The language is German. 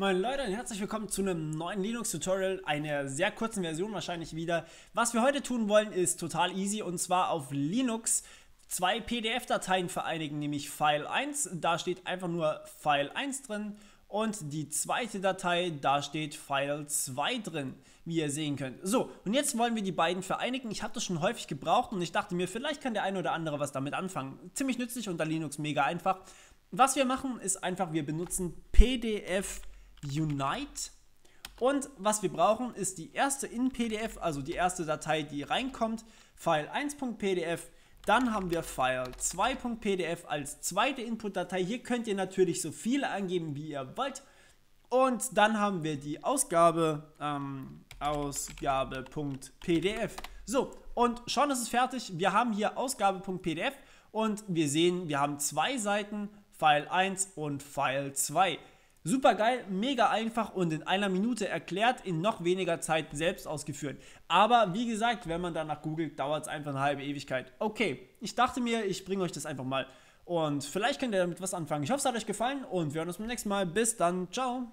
Moin Leute und herzlich willkommen zu einem neuen Linux-Tutorial, einer sehr kurzen Version wahrscheinlich wieder. Was wir heute tun wollen ist total easy und zwar auf Linux zwei PDF-Dateien vereinigen, nämlich File 1, da steht einfach nur File 1 drin und die zweite Datei, da steht File 2 drin, wie ihr sehen könnt. So, und jetzt wollen wir die beiden vereinigen. Ich habe das schon häufig gebraucht und ich dachte mir, vielleicht kann der eine oder andere was damit anfangen. Ziemlich nützlich unter Linux, mega einfach. Was wir machen, ist einfach, wir benutzen PDF Unite. Und was wir brauchen, ist die erste in PDF, also die erste Datei, die reinkommt, File 1.pdf. Dann haben wir File 2.pdf als zweite Input-Datei. Hier könnt ihr natürlich so viele angeben, wie ihr wollt. Und dann haben wir die Ausgabe, ähm, Ausgabe.pdf. So, und schon ist es fertig. Wir haben hier Ausgabe.pdf und wir sehen, wir haben zwei Seiten, File 1 und File 2. Super geil, mega einfach und in einer Minute erklärt, in noch weniger Zeit selbst ausgeführt. Aber wie gesagt, wenn man danach googelt, dauert es einfach eine halbe Ewigkeit. Okay, ich dachte mir, ich bringe euch das einfach mal. Und vielleicht könnt ihr damit was anfangen. Ich hoffe, es hat euch gefallen und wir hören uns beim nächsten Mal. Bis dann, ciao.